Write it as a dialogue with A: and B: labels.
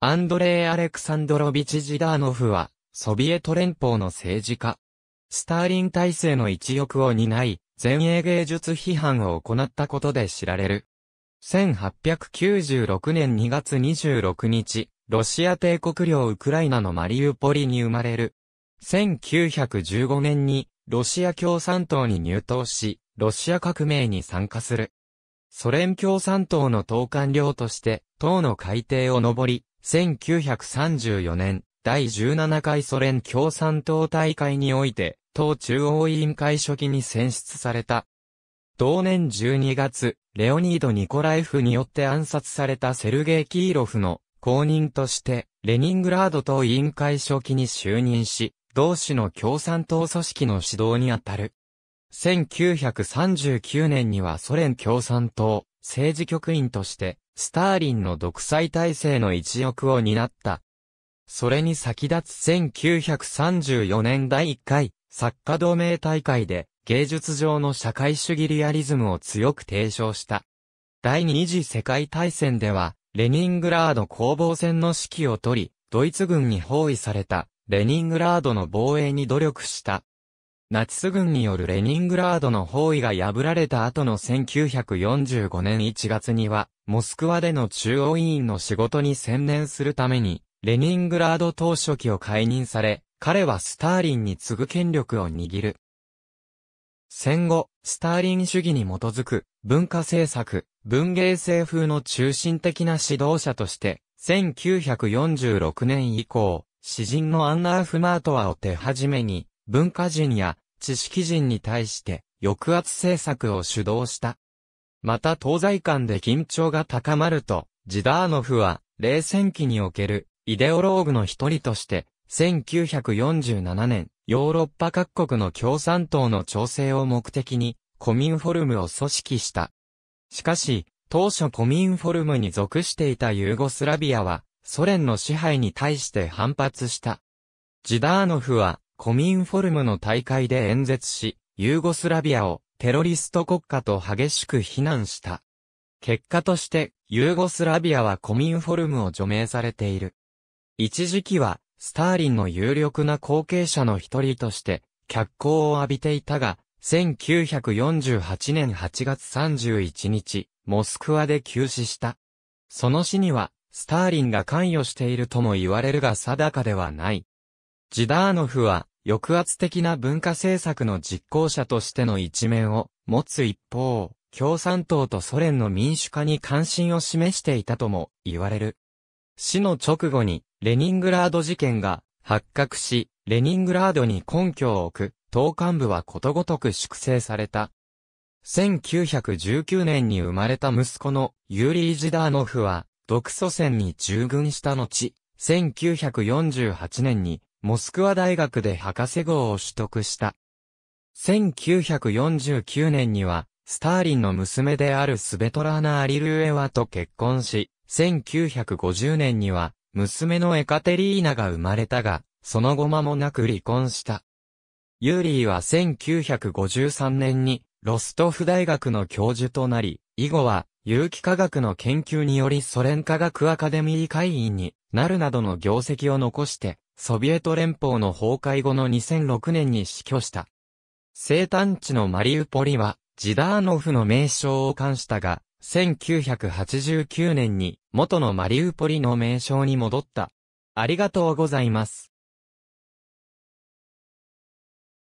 A: アンドレイ・アレクサンドロビチ・ジダーノフは、ソビエト連邦の政治家。スターリン体制の一翼を担い、前衛芸術批判を行ったことで知られる。1896年2月26日、ロシア帝国領ウクライナのマリウポリに生まれる。1915年に、ロシア共産党に入党し、ロシア革命に参加する。ソ連共産党の党官僚として、党の改定を上り、1934年、第17回ソ連共産党大会において、党中央委員会初期に選出された。同年12月、レオニード・ニコライフによって暗殺されたセルゲイ・キーロフの公認として、レニングラード党委員会初期に就任し、同市の共産党組織の指導にあたる。1939年にはソ連共産党政治局員としてスターリンの独裁体制の一翼を担った。それに先立つ1934年第1回作家同盟大会で芸術上の社会主義リアリズムを強く提唱した。第二次世界大戦ではレニングラード攻防戦の指揮を取り、ドイツ軍に包囲されたレニングラードの防衛に努力した。ナチス軍によるレニングラードの包囲が破られた後の1945年1月には、モスクワでの中央委員の仕事に専念するために、レニングラード当初期を解任され、彼はスターリンに次ぐ権力を握る。戦後、スターリン主義に基づく文化政策、文芸政風の中心的な指導者として、1946年以降、詩人のアンナ・アフマートワを手始めに、文化人や知識人に対して抑圧政策を主導した。また東西間で緊張が高まると、ジダーノフは冷戦期におけるイデオローグの一人として、1947年、ヨーロッパ各国の共産党の調整を目的に、コミンフォルムを組織した。しかし、当初コミンフォルムに属していたユーゴスラビアは、ソ連の支配に対して反発した。ジダーノフは、コミンフォルムの大会で演説し、ユーゴスラビアをテロリスト国家と激しく非難した。結果として、ユーゴスラビアはコミンフォルムを除名されている。一時期は、スターリンの有力な後継者の一人として、脚光を浴びていたが、1948年8月31日、モスクワで急死した。その死には、スターリンが関与しているとも言われるが定かではない。ジダーノフは、抑圧的な文化政策の実行者としての一面を持つ一方、共産党とソ連の民主化に関心を示していたとも言われる。死の直後に、レニングラード事件が発覚し、レニングラードに根拠を置く、党幹部はことごとく粛清された。1919年に生まれた息子のユーリー・ジダーノフは、独祖戦に従軍した後、1948年にモスクワ大学で博士号を取得した。1949年には、スターリンの娘であるスベトラーナ・アリルエワと結婚し、1950年には、娘のエカテリーナが生まれたが、その後間もなく離婚した。ユーリーは1953年に、ロストフ大学の教授となり、以後は、有機化学の研究によりソ連科学アカデミー会員になるなどの業績を残して、ソビエト連邦の崩壊後の2006年に死去した。生誕地のマリウポリは、ジダーノフの名称を冠したが、1989年に元のマリウポリの名称に戻った。ありがとうございます。